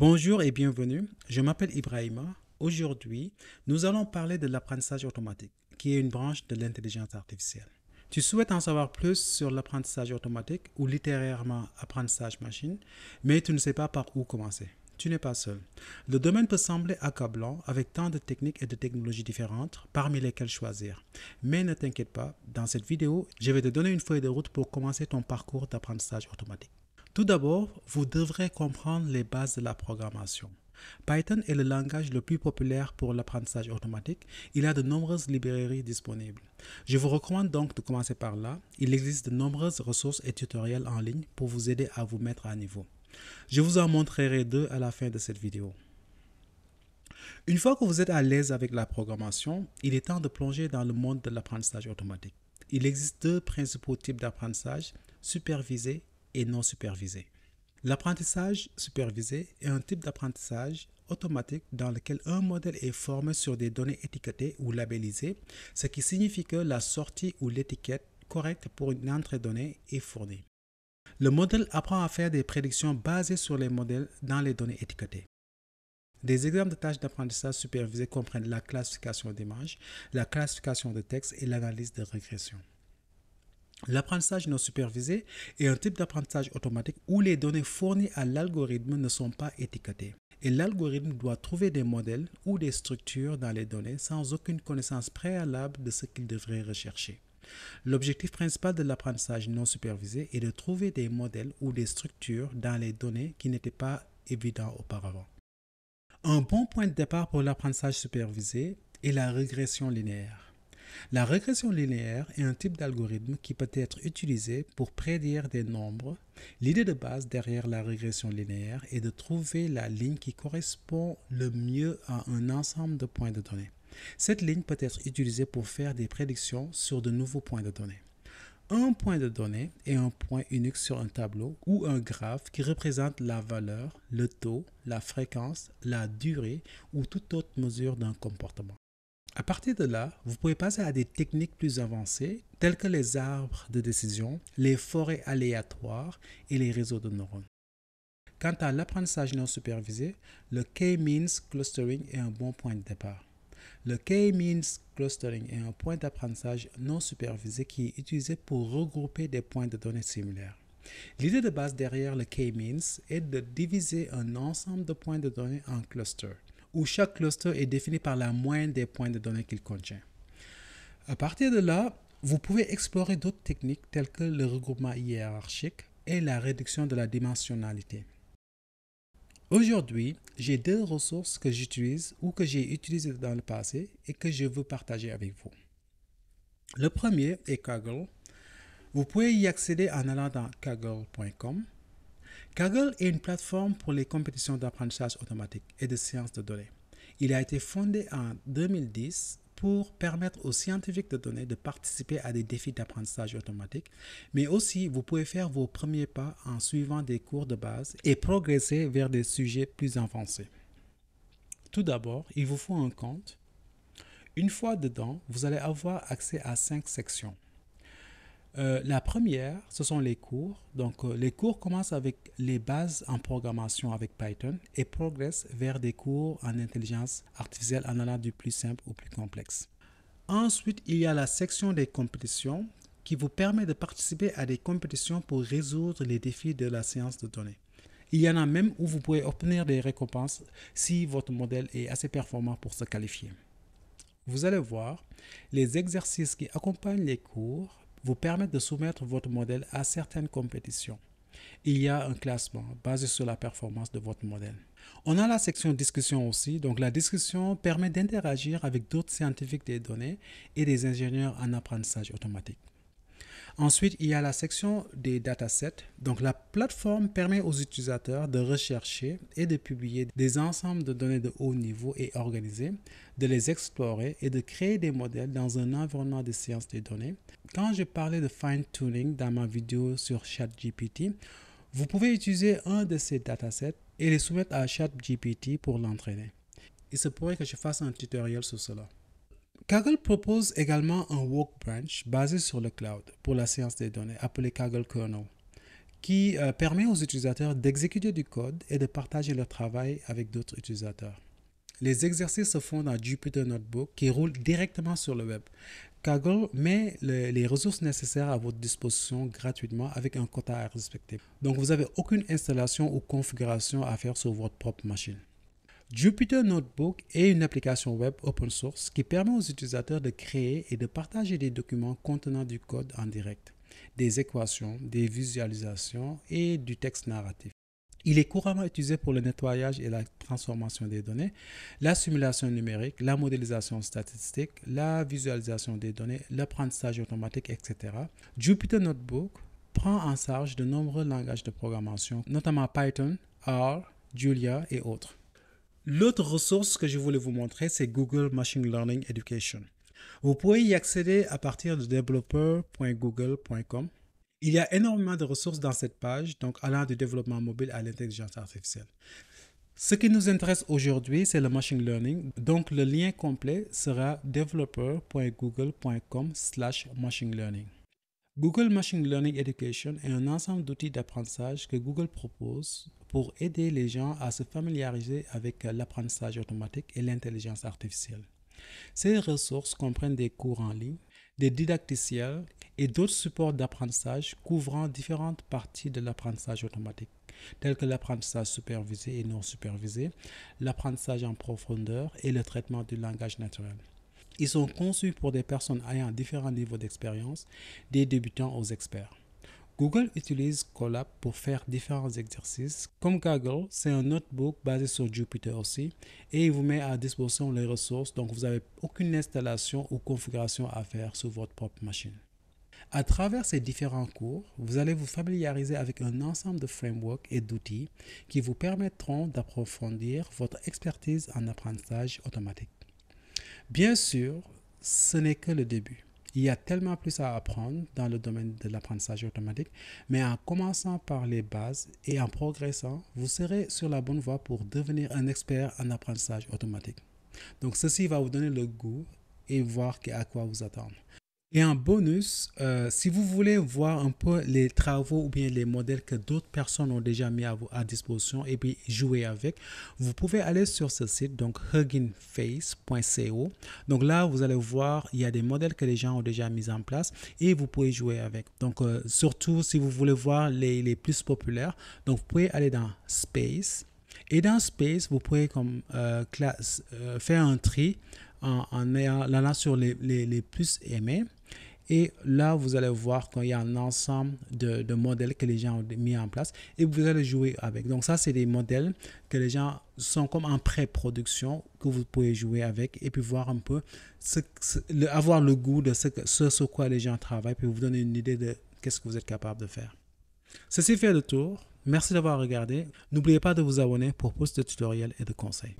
Bonjour et bienvenue, je m'appelle Ibrahima. Aujourd'hui, nous allons parler de l'apprentissage automatique, qui est une branche de l'intelligence artificielle. Tu souhaites en savoir plus sur l'apprentissage automatique ou littérairement apprentissage machine, mais tu ne sais pas par où commencer. Tu n'es pas seul. Le domaine peut sembler accablant avec tant de techniques et de technologies différentes parmi lesquelles choisir. Mais ne t'inquiète pas, dans cette vidéo, je vais te donner une feuille de route pour commencer ton parcours d'apprentissage automatique. Tout d'abord, vous devrez comprendre les bases de la programmation. Python est le langage le plus populaire pour l'apprentissage automatique. Il a de nombreuses librairies disponibles. Je vous recommande donc de commencer par là. Il existe de nombreuses ressources et tutoriels en ligne pour vous aider à vous mettre à niveau. Je vous en montrerai deux à la fin de cette vidéo. Une fois que vous êtes à l'aise avec la programmation, il est temps de plonger dans le monde de l'apprentissage automatique. Il existe deux principaux types d'apprentissage, supervisé et non supervisé. L'apprentissage supervisé est un type d'apprentissage automatique dans lequel un modèle est formé sur des données étiquetées ou labellisées, ce qui signifie que la sortie ou l'étiquette correcte pour une entrée donnée est fournie. Le modèle apprend à faire des prédictions basées sur les modèles dans les données étiquetées. Des exemples de tâches d'apprentissage supervisé comprennent la classification d'images, la classification de texte et l'analyse de régression. L'apprentissage non supervisé est un type d'apprentissage automatique où les données fournies à l'algorithme ne sont pas étiquetées. Et l'algorithme doit trouver des modèles ou des structures dans les données sans aucune connaissance préalable de ce qu'il devrait rechercher. L'objectif principal de l'apprentissage non supervisé est de trouver des modèles ou des structures dans les données qui n'étaient pas évidents auparavant. Un bon point de départ pour l'apprentissage supervisé est la régression linéaire. La régression linéaire est un type d'algorithme qui peut être utilisé pour prédire des nombres. L'idée de base derrière la régression linéaire est de trouver la ligne qui correspond le mieux à un ensemble de points de données. Cette ligne peut être utilisée pour faire des prédictions sur de nouveaux points de données. Un point de données est un point unique sur un tableau ou un graphe qui représente la valeur, le taux, la fréquence, la durée ou toute autre mesure d'un comportement. À partir de là, vous pouvez passer à des techniques plus avancées telles que les arbres de décision, les forêts aléatoires et les réseaux de neurones. Quant à l'apprentissage non supervisé, le K-means clustering est un bon point de départ. Le K-means clustering est un point d'apprentissage non supervisé qui est utilisé pour regrouper des points de données similaires. L'idée de base derrière le K-means est de diviser un ensemble de points de données en clusters où chaque cluster est défini par la moyenne des points de données qu'il contient. À partir de là, vous pouvez explorer d'autres techniques telles que le regroupement hiérarchique et la réduction de la dimensionnalité. Aujourd'hui, j'ai deux ressources que j'utilise ou que j'ai utilisées dans le passé et que je veux partager avec vous. Le premier est Kaggle. Vous pouvez y accéder en allant dans kaggle.com Kaggle est une plateforme pour les compétitions d'apprentissage automatique et de sciences de données. Il a été fondé en 2010 pour permettre aux scientifiques de données de participer à des défis d'apprentissage automatique, mais aussi vous pouvez faire vos premiers pas en suivant des cours de base et progresser vers des sujets plus avancés. Tout d'abord, il vous faut un compte. Une fois dedans, vous allez avoir accès à cinq sections. Euh, la première, ce sont les cours. Donc, euh, les cours commencent avec les bases en programmation avec Python et progressent vers des cours en intelligence artificielle en allant du plus simple au plus complexe. Ensuite, il y a la section des compétitions qui vous permet de participer à des compétitions pour résoudre les défis de la science de données. Il y en a même où vous pouvez obtenir des récompenses si votre modèle est assez performant pour se qualifier. Vous allez voir, les exercices qui accompagnent les cours vous permettre de soumettre votre modèle à certaines compétitions. Il y a un classement basé sur la performance de votre modèle. On a la section discussion aussi. Donc la discussion permet d'interagir avec d'autres scientifiques des données et des ingénieurs en apprentissage automatique. Ensuite, il y a la section des datasets. Donc, la plateforme permet aux utilisateurs de rechercher et de publier des ensembles de données de haut niveau et organisés, de les explorer et de créer des modèles dans un environnement de sciences des données. Quand je parlais de fine-tuning dans ma vidéo sur ChatGPT, vous pouvez utiliser un de ces datasets et les soumettre à ChatGPT pour l'entraîner. Il se pourrait que je fasse un tutoriel sur cela. Kaggle propose également un work branch basé sur le cloud pour la science des données, appelé Kaggle Kernel, qui euh, permet aux utilisateurs d'exécuter du code et de partager leur travail avec d'autres utilisateurs. Les exercices se font dans Jupyter Notebook qui roule directement sur le web. Kaggle met les ressources nécessaires à votre disposition gratuitement avec un quota à respecter. Donc, vous n'avez aucune installation ou configuration à faire sur votre propre machine. Jupyter Notebook est une application web open source qui permet aux utilisateurs de créer et de partager des documents contenant du code en direct, des équations, des visualisations et du texte narratif. Il est couramment utilisé pour le nettoyage et la transformation des données, la simulation numérique, la modélisation statistique, la visualisation des données, l'apprentissage automatique, etc. Jupyter Notebook prend en charge de nombreux langages de programmation, notamment Python, R, Julia et autres. L'autre ressource que je voulais vous montrer, c'est Google Machine Learning Education. Vous pouvez y accéder à partir de developer.google.com. Il y a énormément de ressources dans cette page, donc allant du développement mobile à l'intelligence artificielle. Ce qui nous intéresse aujourd'hui, c'est le machine learning. Donc, le lien complet sera developer.google.com slash machine learning. Google Machine Learning Education est un ensemble d'outils d'apprentissage que Google propose pour aider les gens à se familiariser avec euh, l'apprentissage automatique et l'intelligence artificielle. Ces ressources comprennent des cours en ligne, des didacticiels et d'autres supports d'apprentissage couvrant différentes parties de l'apprentissage automatique, tels que l'apprentissage supervisé et non supervisé, l'apprentissage en profondeur et le traitement du langage naturel. Ils sont conçus pour des personnes ayant différents niveaux d'expérience, des débutants aux experts. Google utilise Colab pour faire différents exercices. Comme Kaggle, c'est un notebook basé sur Jupyter aussi et il vous met à disposition les ressources, donc vous n'avez aucune installation ou configuration à faire sur votre propre machine. À travers ces différents cours, vous allez vous familiariser avec un ensemble de frameworks et d'outils qui vous permettront d'approfondir votre expertise en apprentissage automatique. Bien sûr, ce n'est que le début. Il y a tellement plus à apprendre dans le domaine de l'apprentissage automatique, mais en commençant par les bases et en progressant, vous serez sur la bonne voie pour devenir un expert en apprentissage automatique. Donc ceci va vous donner le goût et voir à quoi vous attendre. Et en bonus, euh, si vous voulez voir un peu les travaux ou bien les modèles que d'autres personnes ont déjà mis à, à, disposition et puis jouer avec, vous pouvez aller sur ce site, donc huggingface.co. Donc là, vous allez voir, il y a des modèles que les gens ont déjà mis en place et vous pouvez jouer avec. Donc euh, surtout, si vous voulez voir les, les plus populaires, donc vous pouvez aller dans Space. Et dans Space, vous pouvez comme, euh, classe, faire un tri en, allant sur les, les, les, plus aimés. Et là, vous allez voir qu'il y a un ensemble de, de, modèles que les gens ont mis en place et vous allez jouer avec. Donc ça, c'est des modèles que les gens sont comme en pré-production que vous pouvez jouer avec et puis voir un peu, avoir le goût de ce, sur quoi les gens travaillent, puis vous donner une idée de qu'est-ce que vous êtes capable de faire. Ceci fait le tour. Merci d'avoir regardé. N'oubliez pas de vous abonner pour plus de tutoriels et de conseils.